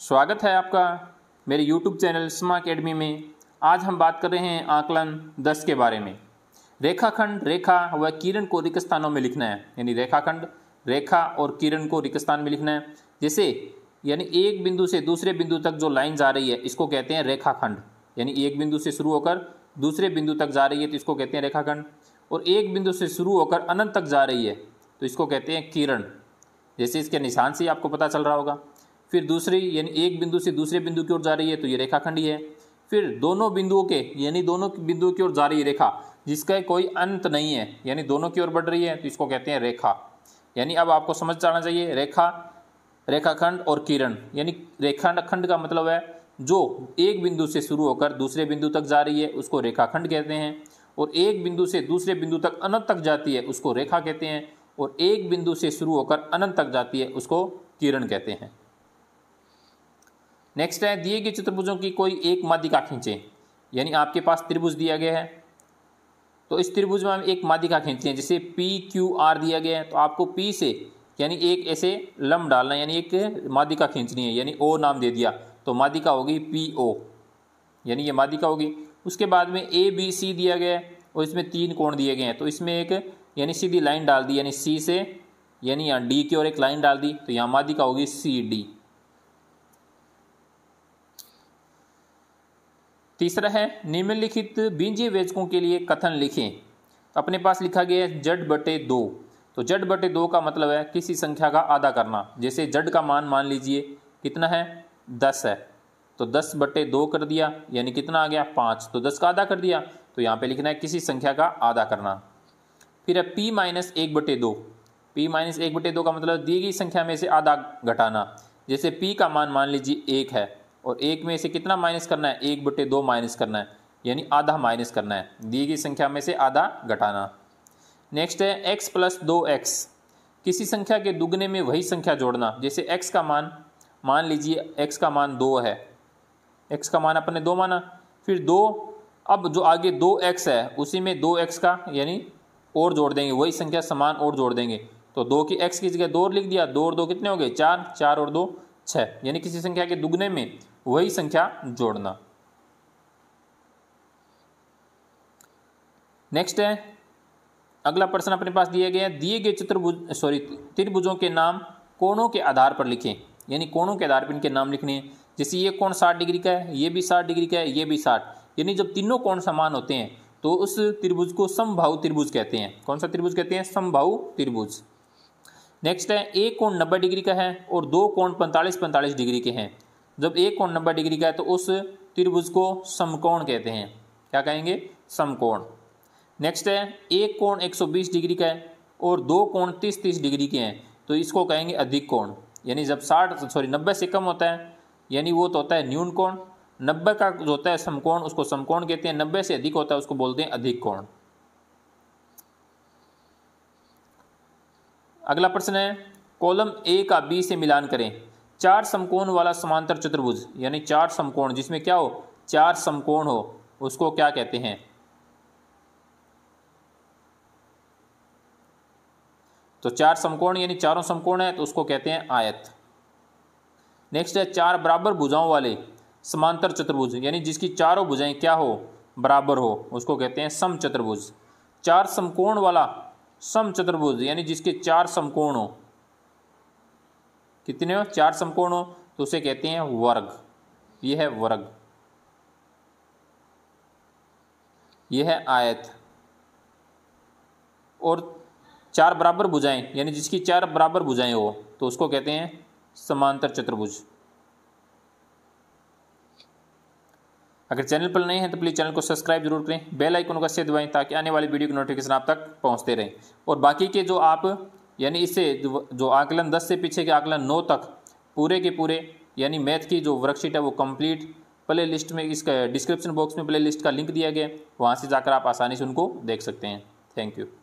स्वागत है आपका मेरे YouTube चैनल स्मा अकेडमी में आज हम बात कर रहे हैं आकलन 10 के बारे में रेखाखंड रेखा व किरण को रिक्त स्थानों में लिखना है यानी रेखाखंड रेखा और किरण को रिक्त स्थान में लिखना है जैसे यानी एक बिंदु से दूसरे बिंदु तक जो लाइन जा रही है इसको कहते हैं रेखाखंड यानी एक बिंदु से शुरू होकर दूसरे बिंदु तक जा रही है तो इसको कहते हैं रेखाखंड और एक बिंदु से शुरू होकर अनंत तक जा रही है तो इसको कहते हैं किरण जैसे इसके निशान से ही आपको पता चल रहा होगा फिर दूसरी यानी एक बिंदु से दूसरे बिंदु की ओर जा रही है तो ये रेखाखंडी है फिर दोनों बिंदुओं के यानी दोनों बिंदुओं की ओर जा रही रेखा जिसका कोई अंत नहीं है यानी दोनों की ओर बढ़ रही है तो इसको कहते हैं रेखा यानी अब आपको समझ जाना चाहिए रेखा रेखाखंड और किरण यानी रेखाखंड खंड का मतलब है जो एक बिंदु से शुरू होकर दूसरे बिंदु तक जा रही है उसको रेखाखंड कहते हैं और एक बिंदु से दूसरे बिंदु तक अनंत तक जाती है उसको रेखा कहते हैं और एक बिंदु से शुरू होकर अनंत तक जाती है उसको किरण कहते हैं नेक्स्ट है दिए गए चतुर्भुजों की कोई एक माध्यिका खींचें यानी आपके पास त्रिभुज दिया गया है तो इस त्रिभुज में हम एक माध्यिका खींचते हैं जिसे पी क्यू आर दिया गया है तो आपको पी से यानी एक ऐसे लम डालना यानी एक माध्यिका खींचनी है यानी ओ नाम दे दिया तो माध्यिका होगी पी ओ यानी ये माध्यिका होगी उसके बाद में ए बी सी दिया गया है और इसमें तीन कोण दिए गए हैं तो इसमें एक यानी सीधी लाइन डाल दी यानी सी से यानी यहाँ डी की ओर एक लाइन डाल दी तो यहाँ माध्यिका होगी सी डी तीसरा है निम्नलिखित बींजीय वेचकों के लिए कथन लिखें तो अपने पास लिखा गया है जड बटे दो तो जड बटे दो का मतलब है किसी संख्या का आधा करना जैसे जड का मान मान लीजिए कितना है दस है तो दस बटे दो कर दिया यानी कितना आ गया पाँच तो दस का आधा कर दिया तो यहाँ पे लिखना है किसी संख्या का आधा करना फिर है पी माइनस एक बटे दो पी माइनस एक बटे दो का मतलब दी गई संख्या में से आधा घटाना जैसे पी का मान मान लीजिए एक है और एक में से कितना माइनस करना है एक बटे दो माइनस करना है यानी आधा माइनस करना है दी गई संख्या में से आधा घटाना नेक्स्ट है एक्स प्लस दो एक्स किसी संख्या के दुगने में वही संख्या जोड़ना जैसे एक्स का मान मान लीजिए एक्स का मान दो है एक्स का मान अपन ने दो माना फिर दो अब जो आगे दो एक्स है उसी में दो एक्स का यानी और जोड़ देंगे वही संख्या समान और जोड़ देंगे तो दो की एक्स की जगह दो और लिख दिया दो और दो कितने हो गए चार चार और दो छः यानी किसी संख्या के दुगने में वही संख्या जोड़ना नेक्स्ट है अगला प्रश्न अपने पास दिया गया दिए गए चतुर्भुज सॉरी त्रिभुजों के नाम कोणों के आधार पर लिखें यानी कोणों के आधार पर इनके नाम लिखने हैं जैसे ये कोण साठ डिग्री का है ये भी साठ डिग्री का है ये भी साठ यानी जब तीनों कोण समान होते हैं तो उस त्रिभुज को समभाव त्रिभुज कहते हैं कौन सा त्रिभुज कहते हैं समभाव त्रिभुज नेक्स्ट है एक कोण नब्बे डिग्री का है और दो कोण पैंतालीस पैंतालीस डिग्री के हैं जब एक कोण नब्बे डिग्री का है तो उस त्रिभुज को समकोण कहते हैं क्या कहेंगे समकोण नेक्स्ट है एक कोण 120 डिग्री का है और दो कोण 30 30 डिग्री के हैं तो इसको कहेंगे अधिक कोण यानी जब 60 सॉरी 90 से कम होता है यानी वो तो होता है न्यून कोण 90 का जो होता है समकोण उसको समकोण कहते हैं 90 से अधिक होता है उसको बोलते हैं अधिक कोण अगला प्रश्न है कॉलम ए का बी से मिलान करें चार समकोण वाला समांतर चतुर्भुज यानी चार समकोण जिसमें क्या हो चार समकोण हो उसको क्या कहते हैं तो चार समकोण यानी चारों समकोण है तो उसको कहते हैं आयत नेक्स्ट है चार बराबर भुजाओं वाले समांतर चतुर्भुज यानी जिसकी चारों भुजाएं क्या हो बराबर हो उसको कहते हैं सम चतुर्भुज चार समकोण वाला समचतुर्भुज यानी जिसके चार समकोण हो कितने हो चार समकोण हो तो उसे कहते हैं वर्ग यह है वर्ग यह है आयत और चार बराबर भुजाएं यानी जिसकी चार बराबर भुजाएं हो तो उसको कहते हैं समांतर चतुर्भुज अगर चैनल पर नए हैं तो प्लीज़ चैनल को सब्सक्राइब जरूर करें बेल आइकन को अच्छे दबाएं ताकि आने वाली वीडियो की नोटिफिकेशन आप तक पहुंचते रहें और बाकी के जो आप यानी इससे जो आकलन 10 से पीछे के आकलन 9 तक पूरे के पूरे यानी मैथ की जो वर्कशीट है वो कंप्लीट प्ले लिस्ट में इसका डिस्क्रिप्शन बॉक्स में प्ले लिस्ट का लिंक दिया गया है वहाँ से जाकर आप आसानी से उनको देख सकते हैं थैंक यू